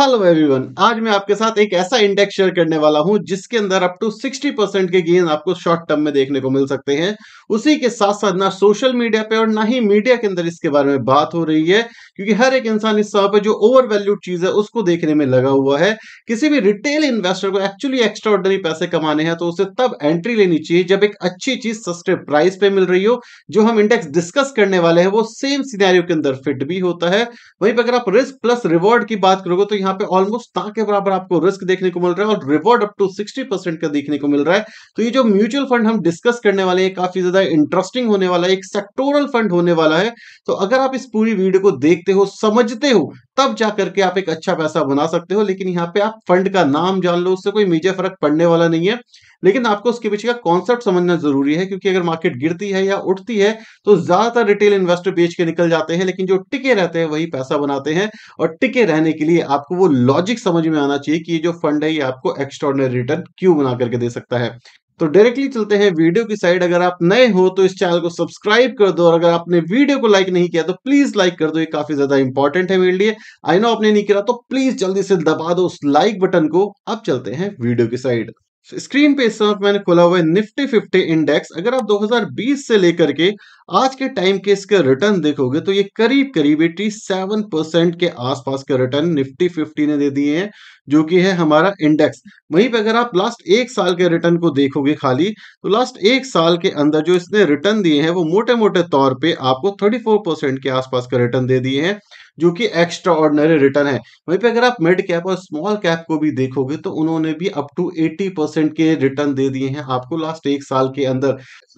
hello everyone आज मैं आपके साथ एक ऐसा इंडेक्स शेयर करने वाला हूं जिसके अंदर अप टू 60 परसेंट के गेन आपको शॉर्ट टर्म में देखने को मिल सकते हैं उसी के साथ साथ ना सोशल मीडिया पे और ना ही मीडिया के अंदर इसके बारे में बात हो रही है क्योंकि हर एक इंसान इस समय पे जो ओवर वैल्यूड चीज है उसको देखने में लगा हुआ है किसी भी रिटेल इन्वेस्टर को एक्चुअली एक्स्ट्रा पैसे कमाने हैं तो उसे तब एंट्री लेनी चाहिए जब एक अच्छी चीज सस्ते प्राइस पे मिल रही हो जो हम इंडेक्स डिस्कस करने वाले हैं वो सेम सीनारियों के अंदर फिट भी होता है वहीं पर अगर आप रिस्क प्लस रिवॉर्ड की बात करोगे तो यहाँ पे ऑलमोस्ट ता के बराबर आपको रिस्क देखने को मिल रहा है और रिवॉर्ड अप टू 60 परसेंट का देखने को मिल रहा है तो ये जो म्यूचुअल फंड हम डिस्कस करने वाले हैं काफी ज्यादा इंटरेस्टिंग होने वाला है एक सेक्टोरल फंड होने वाला है तो अगर आप इस पूरी वीडियो को देखते हो समझते हो तब जा करके आप एक अच्छा पैसा बना सकते हो लेकिन यहाँ पे आप फंड का नाम जान लो उससे कोई मेजर फर्क पड़ने वाला नहीं है लेकिन आपको उसके पीछे का कॉन्सेप्ट समझना जरूरी है क्योंकि अगर मार्केट गिरती है या उठती है तो ज्यादातर रिटेल इन्वेस्टर बेच के निकल जाते हैं लेकिन जो टिके रहते हैं वही पैसा बनाते हैं और टिके रहने के लिए आपको वो लॉजिक समझ में आना चाहिए कि ये जो फंड है ये आपको एक्स्ट्रॉर्डनरी रिटर्न क्यों बना करके दे सकता है तो डायरेक्टली चलते हैं वीडियो की साइड अगर आप नए हो तो इस चैनल को सब्सक्राइब कर दो और अगर आपने वीडियो को लाइक नहीं किया तो प्लीज लाइक कर दो ये काफी ज्यादा इंपॉर्टेंट है मेरे लिए आई नो आपने नहीं किया तो प्लीज जल्दी से दबा दो उस लाइक बटन को अब चलते हैं वीडियो की साइड स्क्रीन पे इस समय मैंने खोला हुआ है निफ्टी फिफ्टी इंडेक्स अगर आप 2020 से लेकर के आज के टाइम के इसके रिटर्न देखोगे तो ये करीब करीब एटी सेवन परसेंट के आसपास के रिटर्न निफ्टी फिफ्टी ने दे दिए हैं जो कि है हमारा इंडेक्स वहीं पे अगर आप लास्ट एक साल के रिटर्न को देखोगे खाली तो लास्ट एक साल के अंदर जो इसने रिटर्न दिए हैं वो मोटे मोटे तौर पे आपको थर्टी फोर परसेंट के आसपास का रिटर्न दे दिए हैं जो कि एक्स्ट्रा ऑर्डनरी रिटर्न है वहीं पे अगर आप मिड कैप और स्मॉल कैप को भी देखोगे तो उन्होंने भी अप टू एटी परसेंट के रिटर्न दे दिए हैं आपको लास्ट एक साल के अंदर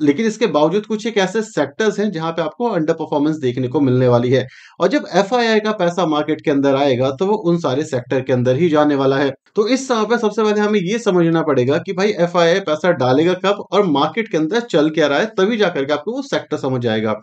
लेकिन इसके बावजूद कुछ एक ऐसे सेक्टर सेक्टर्स हैं जहां पे आपको अंडर परफॉर्मेंस देखने को मिलने वाली है और जब एफ का पैसा मार्केट के अंदर आएगा तो वो उन सारे सेक्टर के अंदर ही जाने वाला है तो इस समय पर सबसे पहले हमें ये समझना पड़ेगा कि भाई एफ पैसा डालेगा कब और मार्केट के अंदर चल क्या रहा है तभी जाकर के आपको वो सेक्टर समझ आएगा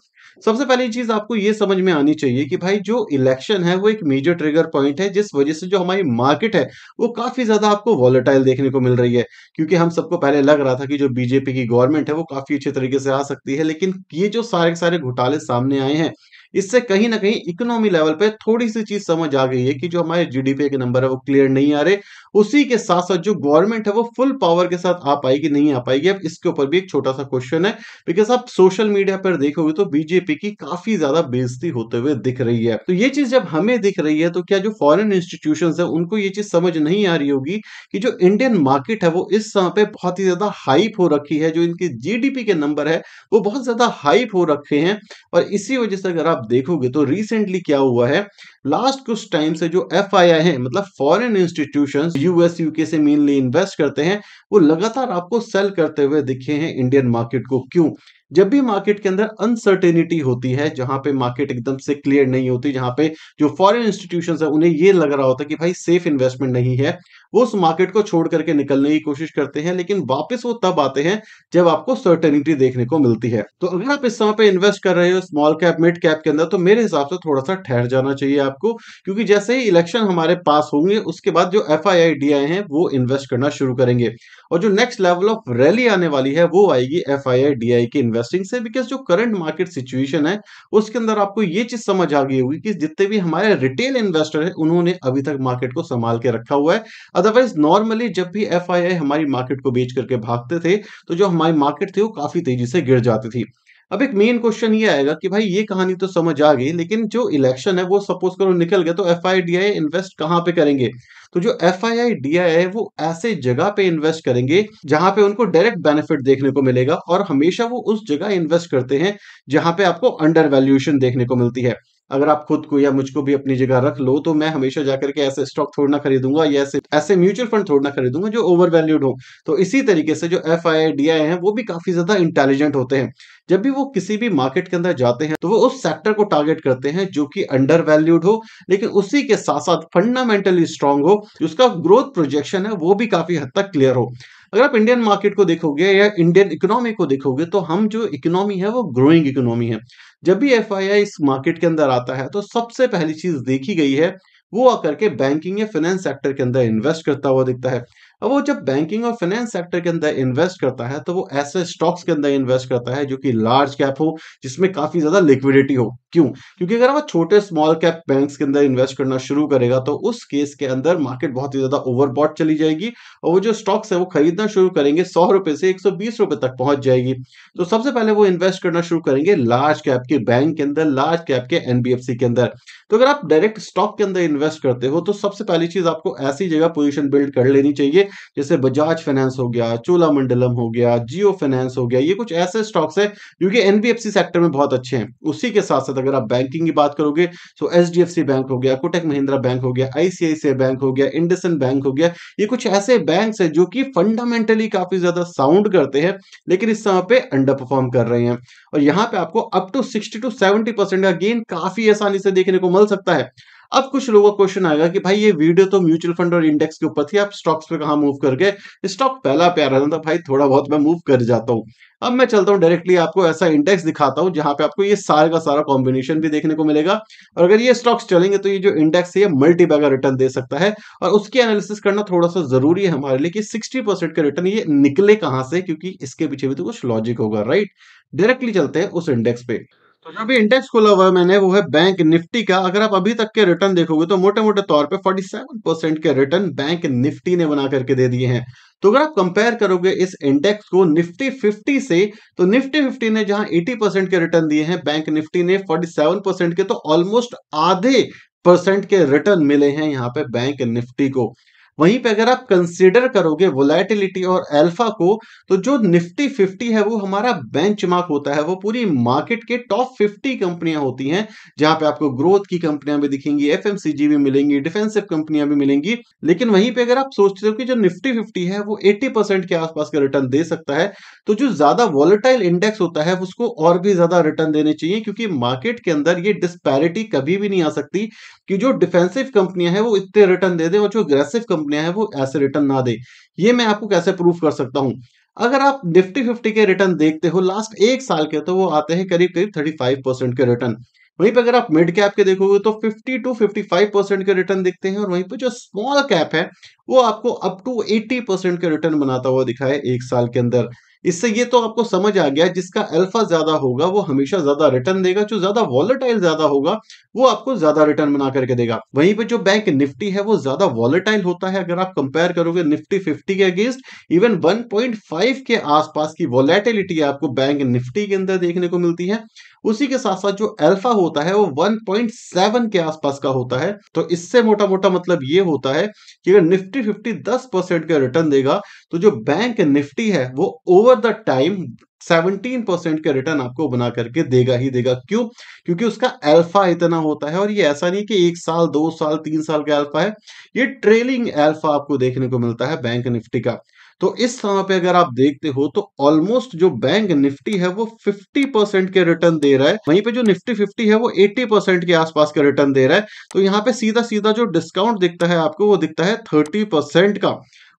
सबसे पहली चीज आपको ये समझ में आनी चाहिए कि भाई जो इलेक्शन है वो एक मेजर ट्रिगर पॉइंट है जिस वजह से जो हमारी मार्केट है वो काफी ज्यादा आपको वॉलेटाइल देखने को मिल रही है क्योंकि हम सबको पहले लग रहा था कि जो बीजेपी की गवर्नमेंट है वो काफी अच्छे तरीके से आ सकती है लेकिन ये जो सारे सारे घोटाले सामने आए हैं इससे कहीं ना कहीं इकोनॉमी लेवल पे थोड़ी सी चीज समझ आ गई है कि जो हमारे जीडीपी के नंबर है वो क्लियर नहीं आ रहे उसी के साथ साथ जो गवर्नमेंट है वो फुल पावर के साथ आ पाएगी नहीं आ पाएगी अब इसके ऊपर भी एक छोटा सा क्वेश्चन है बिकॉज आप सोशल मीडिया पर देखोगे तो बीजेपी की काफी ज्यादा बेजती होते हुए दिख रही है तो ये चीज जब हमें दिख रही है तो क्या जो फॉरन इंस्टीट्यूशन है उनको ये चीज समझ नहीं आ रही होगी कि जो इंडियन मार्केट है वो इस समय पर बहुत ही ज्यादा हाइप हो रखी है जो इनकी जीडीपी के नंबर है वो बहुत ज्यादा हाइप हो रखे हैं और इसी वजह से अगर आप देखोगे तो रिसेंटली क्या हुआ है लास्ट कुछ टाइम से जो एफ है मतलब फॉरेन इंस्टीट्यूशन यूएस यूके से मेनली इन्वेस्ट करते हैं वो लगातार आपको सेल करते हुए दिखे हैं इंडियन मार्केट को क्यों जब भी मार्केट के अंदर अनसर्टेनिटी होती है जहां पे मार्केट एकदम से क्लियर नहीं होती जहां पे जो फॉरेन इंस्टीट्यूशन है उन्हें ये लग रहा होता है कि भाई सेफ इन्वेस्टमेंट नहीं है वो उस मार्केट को छोड़ करके निकलने की कोशिश करते हैं लेकिन वापस वो तब आते हैं जब आपको सर्टेनिटी देखने को मिलती है तो अगर आप इस समय पर इन्वेस्ट कर रहे हो स्मॉल कैप मिड कैप के अंदर तो मेरे हिसाब से थोड़ा सा ठहर जाना चाहिए आपको क्योंकि जैसे ही इलेक्शन हमारे पास होंगे उसके बाद जो एफ आई हैं वो इन्वेस्ट करना शुरू करेंगे और जो नेक्स्ट लेवल ऑफ रैली आने वाली है वो आएगी एफ आई की इन्वेस्टिंग से बिकॉज जो करंट मार्केट सिचुएशन है उसके अंदर आपको ये चीज समझ आ गई होगी कि जितने भी हमारे रिटेल इन्वेस्टर है उन्होंने अभी तक मार्केट को संभाल के रखा हुआ है अदरवाइज नॉर्मली जब भी एफ हमारी मार्केट को बेच करके भागते थे तो जो हमारी मार्केट थी वो काफी तेजी से गिर जाती थी अब एक मेन क्वेश्चन ये आएगा कि भाई ये कहानी तो समझ आ गई लेकिन जो इलेक्शन है वो सपोज करो निकल गया तो एफ इन्वेस्ट कहाँ पे करेंगे तो जो F I I D I है वो ऐसे जगह पे इन्वेस्ट करेंगे जहां पे उनको डायरेक्ट बेनिफिट देखने को मिलेगा और हमेशा वो उस जगह इन्वेस्ट करते हैं जहां पे आपको अंडर वैल्यूएशन देखने को मिलती है अगर आप खुद को या मुझको भी अपनी जगह रख लो तो मैं हमेशा जाकर के ऐसे स्टॉक थोड़ा ना खरीदूंगा या ऐसे ऐसे म्यूचुअल फंड थोड़ा ना खरीदूंगा जो ओवर वैल्यूड हो तो इसी तरीके से जो एफ आई डी आई है वो भी काफी ज्यादा इंटेलिजेंट होते हैं जब भी वो किसी भी मार्केट के अंदर जाते हैं तो वो उस सेक्टर को टारगेट करते हैं जो कि अंडर वैल्यूड हो लेकिन उसी के साथ साथ फंडामेंटली स्ट्रांग हो उसका ग्रोथ प्रोजेक्शन है वो भी काफी हद तक क्लियर हो अगर आप इंडियन मार्केट को देखोगे या इंडियन इकोनॉमी को देखोगे तो हम जो इकोनॉमी है वो ग्रोइंग इकोनॉमी है जब भी एफ इस मार्केट के अंदर आता है तो सबसे पहली चीज देखी गई है वो आकर के बैंकिंग या फाइनेंस सेक्टर के अंदर इन्वेस्ट करता हुआ दिखता है अब वो जब बैंकिंग और फाइनेंस सेक्टर के अंदर इन्वेस्ट करता है तो वो ऐसे स्टॉक्स के अंदर इन्वेस्ट करता है जो कि लार्ज कैप हो जिसमें काफी ज्यादा लिक्विडिटी हो क्यों क्योंकि अगर वो छोटे स्मॉल कैप बैंक के अंदर इन्वेस्ट करना शुरू करेगा तो उस केस के अंदर मार्केट बहुत ही ज्यादा ओवरबॉट चली जाएगी और वो जो स्टॉक्स है वो खरीदना शुरू करेंगे सौ रुपए से एक सौ बीस रुपए तक पहुंच जाएगी तो सबसे पहले वो इन्वेस्ट करना शुरू करेंगे लार्ज कैप के बैंक के अंदर लार्ज कैप के एनबीएफसी के अंदर तो अगर आप डायरेक्ट स्टॉक के अंदर इन्वेस्ट करते हो तो सबसे पहली चीज आपको ऐसी जगह पोजिशन बिल्ड कर लेनी चाहिए जैसे बजाज फाइनेंस हो गया चोला मंडलम हो गया जियो फाइनेंस हो गया ये कुछ ऐसे स्टॉक्स है जो कि एनबीएफसी सेक्टर में बहुत अच्छे हैं उसी के साथ साथ अगर आप बैंकिंग की बात करोगे तो एच बैंक हो गया कोटक महिंद्रा बैंक हो गया आईसीआईसीआई बैंक हो गया इंडसन बैंक हो गया ये कुछ ऐसे बैंक है जो कि फंडामेंटली काफी ज्यादा साउंड करते हैं लेकिन इस समय पर अंडर परफॉर्म कर रहे हैं और यहाँ पे आपको up to sixty to seventy percent का गेन काफी आसानी से देखने को मिल सकता है अब कुछ लोगों का क्वेश्चन आएगा कि भाई ये वीडियो तो म्यूचुअल फंड और इंडेक्स के ऊपर थी आप स्टॉक्स पे कहा मूव करके स्टॉक पहला प्यारा था तो भाई थोड़ा बहुत मैं मूव कर जाता हूँ अब मैं चलता हूँ डायरेक्टली आपको ऐसा इंडेक्स दिखाता हूँ जहां पे आपको ये सारे का सारा कॉम्बिनेशन भी देखने को मिलेगा और अगर ये स्टॉक्स चलेंगे तो ये जो इंडेक्स है ये मल्टी बैगर रिटर्न दे सकता है और उसकी एनालिसिस करना थोड़ा सा जरूरी है हमारे लिए कि सिक्सटी परसेंट का रिटर्न ये निकले कहाँ से क्योंकि इसके पीछे भी तो कुछ लॉजिक होगा राइट डायरेक्टली चलते हैं उस इंडेक्स पे तो जो भी इंडेक्स खोला हुआ है मैंने वो है बैंक निफ्टी का अगर आप अभी तक के रिटर्न देखोगे तो मोटे मोटे तौर पे 47 परसेंट के रिटर्न बैंक निफ्टी ने बना करके दे दिए हैं तो अगर आप कंपेयर करोगे इस इंडेक्स को निफ्टी 50 से तो निफ्टी 50 ने जहां 80 परसेंट के रिटर्न दिए हैं बैंक निफ्टी ने फोर्टी के तो ऑलमोस्ट आधे परसेंट के रिटर्न मिले हैं यहाँ पे बैंक निफ्टी को वहीं पे अगर आप कंसिडर करोगे वोलेटिलिटी और एल्फा को तो जो निफ्टी फिफ्टी है वो हमारा बेंचमार्क होता है वो पूरी मार्केट के टॉप फिफ्टी कंपनियां होती हैं जहां पे आपको ग्रोथ की कंपनियां भी दिखेंगी एफ भी मिलेंगी डिफेंसिव कंपनियां भी मिलेंगी लेकिन वहीं पे अगर आप सोचते हो कि जो निफ्टी फिफ्टी है वो एट्टी के आसपास का रिटर्न दे सकता है तो जो ज्यादा वॉलेटाइल इंडेक्स होता है उसको और भी ज्यादा रिटर्न देने चाहिए क्योंकि मार्केट के अंदर ये डिस्पैरिटी कभी भी नहीं आ सकती कि जो डिफेंसिव कंपनियां हैं वो इतने रिटर्न दे दें और जो अग्रेसिव कंपनी कंपनियां हैं वो ऐसे रिटर्न ना दे ये मैं आपको कैसे प्रूफ कर सकता हूं अगर आप निफ्टी फिफ्टी के रिटर्न देखते हो लास्ट एक साल के तो वो आते हैं करीब करीब थर्टी फाइव परसेंट के रिटर्न वहीं पर अगर आप मिड कैप के देखोगे तो fifty to fifty five percent के रिटर्न देखते हैं और वहीं पर जो स्मॉल कैप है वो आपको अप टू 80 परसेंट के रिटर्न बनाता हुआ दिखाए एक साल के अंदर इससे ये तो आपको समझ आ गया जिसका अल्फा ज्यादा होगा वो हमेशा ज्यादा रिटर्न देगा जो ज्यादा वॉलेटाइल ज्यादा होगा वो आपको ज्यादा रिटर्न बना करके देगा वहीं पे जो बैंक निफ्टी है वो ज्यादा वॉलेटाइल होता है अगर आप कंपेयर करोगे निफ्टी फिफ्टी के अगेंस्ट इवन 1.5 के आसपास की वॉलेटिलिटी आपको बैंक निफ्टी के अंदर देखने को मिलती है उसी के साथ साथ जो अल्फा होता है वो 1.7 के आसपास का होता है तो इससे मोटा मोटा मतलब ये होता है कि अगर निफ्टी फिफ्टी दस परसेंट का रिटर्न देगा तो जो बैंक निफ्टी है वो ओवर द टाइम 17 परसेंट का रिटर्न आपको बना करके देगा ही देगा क्यों क्योंकि उसका अल्फा इतना होता है और ये ऐसा नहीं कि एक साल दो साल तीन साल का अल्फा है ये ट्रेलिंग अल्फा आपको देखने को मिलता है बैंक निफ्टी का तो इस समय पे अगर आप देखते हो तो ऑलमोस्ट जो बैंक निफ्टी है वो 50 परसेंट के रिटर्न दे रहा है वहीं पे जो निफ्टी 50 है वो 80 परसेंट के आसपास का रिटर्न दे रहा है तो यहाँ पे सीधा सीधा जो डिस्काउंट दिखता है आपको वो दिखता है थर्टी परसेंट का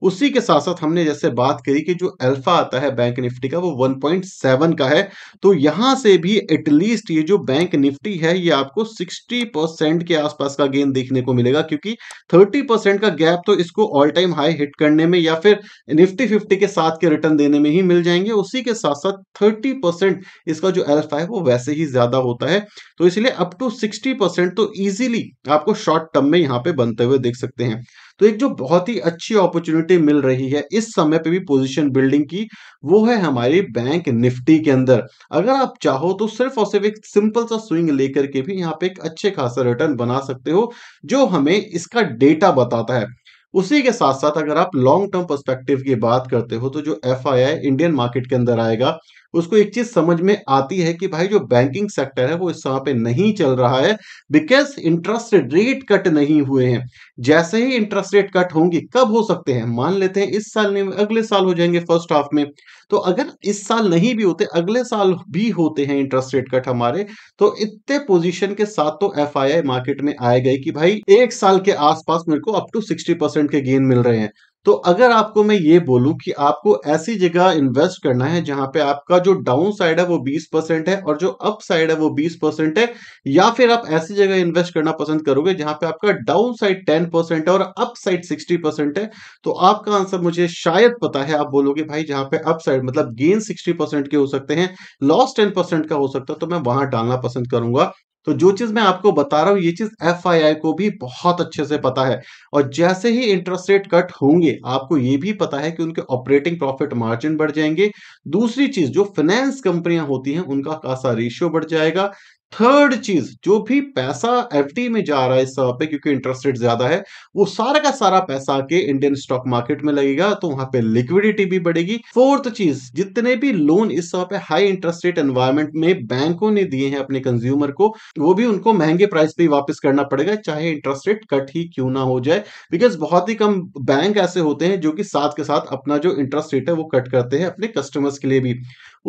उसी के साथ साथ हमने जैसे बात करी कि जो अल्फा आता है बैंक निफ्टी का वो 1.7 का है तो यहां से भी एटलीस्ट ये जो बैंक निफ्टी है ये आपको 60 के आसपास का गेन देखने को मिलेगा क्योंकि 30 परसेंट का गैप तो इसको ऑल टाइम हाई हिट करने में या फिर निफ्टी फिफ्टी के साथ के रिटर्न देने में ही मिल जाएंगे उसी के साथ साथ थर्टी परसेंट इसका जो एल्फा है वो वैसे ही ज्यादा होता है तो इसलिए अप टू सिक्सटी परसेंट तो ईजिली आपको शॉर्ट टर्म में यहाँ पे बनते हुए देख सकते हैं तो एक जो बहुत ही अच्छी अपॉर्चुनिटी मिल रही है इस समय पे भी पोजीशन बिल्डिंग की वो है हमारी बैंक निफ्टी के अंदर अगर आप चाहो तो सिर्फ और सिर्फ एक सिंपल सा स्विंग लेकर के भी यहाँ पे एक अच्छे खासा रिटर्न बना सकते हो जो हमें इसका डेटा बताता है उसी के साथ साथ अगर आप लॉन्ग टर्म पर्सपेक्टिव की बात करते हो तो जो एफ इंडियन मार्केट के अंदर आएगा उसको एक चीज समझ में आती है कि भाई जो बैंकिंग सेक्टर है वो इस समय पे नहीं चल रहा है बिकॉज इंटरेस्ट रेट कट नहीं हुए हैं जैसे ही इंटरेस्ट रेट कट होंगी कब हो सकते हैं मान लेते हैं इस साल नहीं अगले साल हो जाएंगे फर्स्ट हाफ में तो अगर इस साल नहीं भी होते अगले साल भी होते हैं इंटरेस्ट रेट कट हमारे तो इतने पोजीशन के साथ तो एफ मार्केट में आए गए कि भाई एक साल के आसपास मेरे को अप टू सिक्सटी के गेन मिल रहे हैं तो अगर आपको मैं ये बोलूं कि आपको ऐसी जगह इन्वेस्ट करना है जहां पे आपका जो डाउन साइड है वो 20 परसेंट है और जो अप साइड है वो 20 परसेंट है या फिर आप ऐसी जगह इन्वेस्ट करना पसंद करोगे जहां पे आपका डाउन साइड 10 परसेंट है और अप साइड 60 परसेंट है तो आपका आंसर मुझे शायद पता है आप बोलोगे भाई जहां पे अप साइड मतलब गेन सिक्सटी के हो सकते हैं लॉस टेन का हो सकता है तो मैं वहां डालना पसंद करूंगा तो जो चीज मैं आपको बता रहा हूँ ये चीज एफ को भी बहुत अच्छे से पता है और जैसे ही इंटरेस्ट रेट कट होंगे आपको ये भी पता है कि उनके ऑपरेटिंग प्रॉफिट मार्जिन बढ़ जाएंगे दूसरी चीज जो फाइनेंस कंपनियां होती हैं उनका खासा रेशियो बढ़ जाएगा थर्ड चीज जो भी पैसा एफ में जा रहा है इस पे क्योंकि इंटरेस्ट रेट ज्यादा है वो सारा का सारा पैसा के इंडियन स्टॉक मार्केट में लगेगा तो वहां पे लिक्विडिटी भी बढ़ेगी फोर्थ चीज जितने भी लोन इस पे हाई इंटरेस्ट रेट एनवायरमेंट में बैंकों ने दिए हैं अपने कंज्यूमर को वो भी उनको महंगे प्राइस पे वापस करना पड़ेगा चाहे इंटरेस्ट रेट कट ही क्यों ना हो जाए बिकॉज बहुत ही कम बैंक ऐसे होते हैं जो कि साथ के साथ अपना जो इंटरेस्ट रेट है वो कट करते हैं अपने कस्टमर्स के लिए भी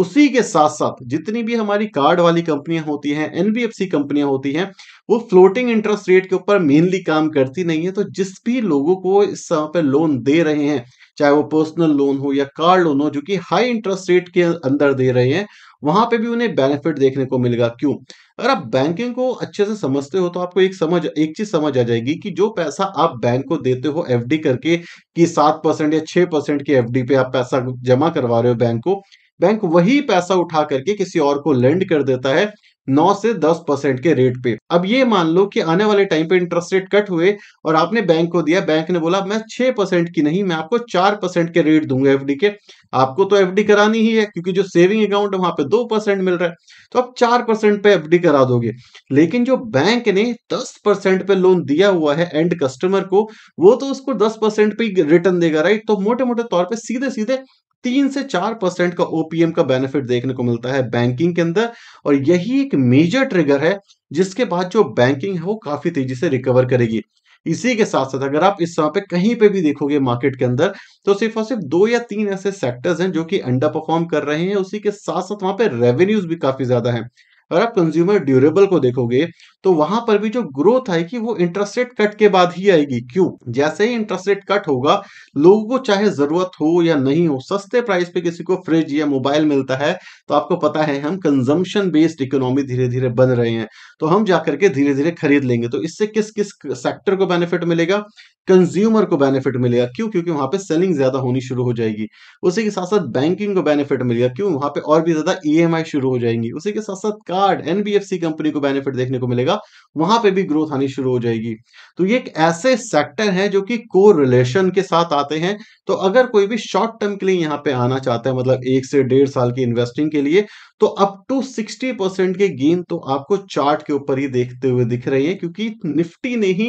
उसी के साथ साथ जितनी भी हमारी कार्ड वाली कंपनियां होती हैं एनबीएफसी कंपनियां होती हैं वो फ्लोटिंग इंटरेस्ट रेट के ऊपर मेनली काम करती नहीं है तो जिस भी लोगों को इस समय पर लोन दे रहे हैं चाहे वो पर्सनल लोन हो या कार लोन हो जो कि हाई इंटरेस्ट रेट के अंदर दे रहे हैं वहां पे भी उन्हें बेनिफिट देखने को मिलेगा क्यों अगर आप बैंकिंग को अच्छे से समझते हो तो आपको एक समझ एक चीज समझ आ जाएगी कि जो पैसा आप बैंक को देते हो एफडी करके कि सात परसेंट या छह परसेंट की एफडी पे आप पैसा जमा करवा रहे हो बैंक को बैंक वही पैसा उठा करके किसी और को लेंड कर देता है नौ से दस परसेंट के रेट पे अब ये मान लो कि आने वाले टाइम पे इंटरेस्ट रेट कट हुए और आपने बैंक को दिया बैंक ने बोला मैं 6 परसेंट की नहीं मैं आपको चार परसेंट के रेट दूंगा एफडी के आपको तो एफडी करानी ही है क्योंकि जो सेविंग अकाउंट है वहां पे दो परसेंट मिल रहा है तो आप चार परसेंट पे एफडी करा दोगे लेकिन जो बैंक ने दस परसेंट पे लोन दिया हुआ है एंड कस्टमर को वो तो उसको दस परसेंट पे रिटर्न देगा राइट तो मोटे मोटे तौर पर सीधे सीधे तीन से चार परसेंट का ओपीएम का बेनिफिट देखने को मिलता है बैंकिंग के अंदर और यही एक मेजर ट्रिगर है जिसके बाद जो बैंकिंग है वो काफी तेजी से रिकवर करेगी इसी के साथ साथ अगर आप इस समय पे कहीं पे भी देखोगे मार्केट के अंदर तो सिर्फ और सिर्फ दो या तीन ऐसे सेक्टर्स हैं जो कि अंडर परफॉर्म कर रहे हैं उसी के साथ साथ वहां पे रेवेन्यूज भी काफी ज्यादा है अगर आप कंज्यूमर ड्यूरेबल को देखोगे तो वहां पर भी जो ग्रोथ आएगी वो इंटरेस्ट रेट कट के बाद ही आएगी क्यों जैसे ही इंटरेस्ट रेट कट होगा लोगों को चाहे जरूरत हो या नहीं हो सस्ते प्राइस पे किसी को फ्रिज या मोबाइल मिलता है तो आपको पता है हम कंजम्पशन बेस्ड इकोनॉमी धीरे धीरे बन रहे हैं तो हम जाकर के धीरे धीरे खरीद लेंगे तो इससे किस किस सेक्टर को बेनिफिट मिलेगा कंज्यूमर को बेनिफिट मिलेगा क्यों क्योंकि वहां पे सेलिंग ज्यादा होनी शुरू हो जाएगी उसी के साथ साथ बैंकिंग को बेनिफिट मिलेगा क्यों वहां पे और भी ज्यादा ईएमआई e शुरू हो जाएंगी उसी के साथ साथ कार्ड एनबीएफसी कंपनी को बेनिफिट देखने को मिलेगा जाएगा वहां पे भी ग्रोथ आनी शुरू हो जाएगी तो ये एक ऐसे सेक्टर है जो कि को रिलेशन के साथ आते हैं तो अगर कोई भी शॉर्ट टर्म के लिए यहाँ पे आना चाहता है मतलब एक से डेढ़ साल की इन्वेस्टिंग के लिए तो अप टू 60 परसेंट के गेन तो आपको चार्ट के ऊपर ही देखते हुए दिख रही है क्योंकि निफ्टी ने ही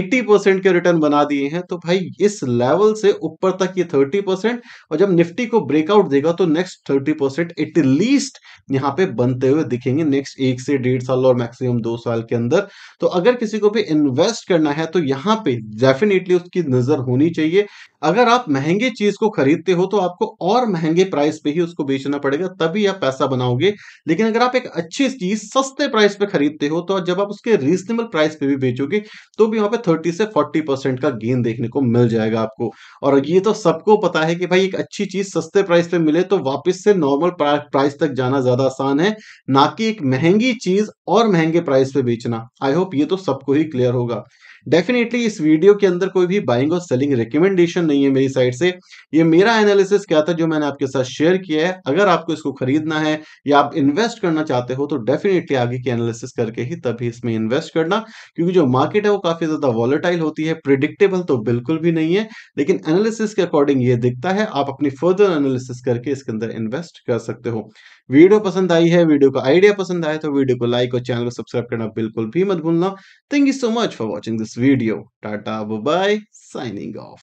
80 परसेंट के रिटर्न बना दिए हैं तो भाई इस लेवल से ऊपर तक ये 30 परसेंट और जब निफ्टी को ब्रेकआउट देगा तो नेक्स्ट 30 परसेंट एटलीस्ट यहां पे बनते हुए दिखेंगे नेक्स्ट एक से डेढ़ साल और मैक्सिमम दो साल के अंदर तो अगर किसी को भी इन्वेस्ट करना है तो यहां पर डेफिनेटली उसकी नजर होनी चाहिए अगर आप महंगे चीज को खरीदते हो तो आपको और महंगे प्राइस पे ही उसको बेचना पड़ेगा तभी आप पैसा बना होंगे लेकिन अगर आप एक अच्छी चीज सस्ते प्राइस पे खरीदते हो तो जब आप उसके रीजनेबल प्राइस पे भी बेचोगे तो भी यहाँ पे थर्टी से फोर्टी परसेंट का गेन देखने को मिल जाएगा आपको और ये तो सबको पता है कि भाई एक अच्छी चीज सस्ते प्राइस पे मिले तो वापिस से नॉर्मल प्राइस तक जाना ज्यादा आसान है ना कि एक महंगी चीज और महंगे प्राइस पे बेचना आई होप ये तो सबको ही क्लियर होगा डेफिनेटली इस वीडियो के अंदर कोई भी बाइंग और सेलिंग रिकमेंडेशन नहीं है मेरी साइड से ये मेरा एनालिसिस क्या था जो मैंने आपके साथ शेयर किया है अगर आपको इसको खरीदना है या आप इन्वेस्ट करना चाहते हो तो डेफिनेटली आगे की एनालिसिस करके ही तभी इसमें इन्वेस्ट करना क्योंकि जो मार्केट है वो काफी ज्यादा वॉलेटाइल होती है प्रिडिक्टेबल तो बिल्कुल भी नहीं है लेकिन एनालिसिस के अकॉर्डिंग ये दिखता है आप अपनी फर्दर एनालिसिस करके इसके अंदर इन्वेस्ट कर सकते हो वीडियो पसंद आई है वीडियो का आइडिया पसंद आया तो वीडियो को लाइक और चैनल को सब्सक्राइब करना बिल्कुल भी मत भूलना thank you so much for watching this video tata bye signing of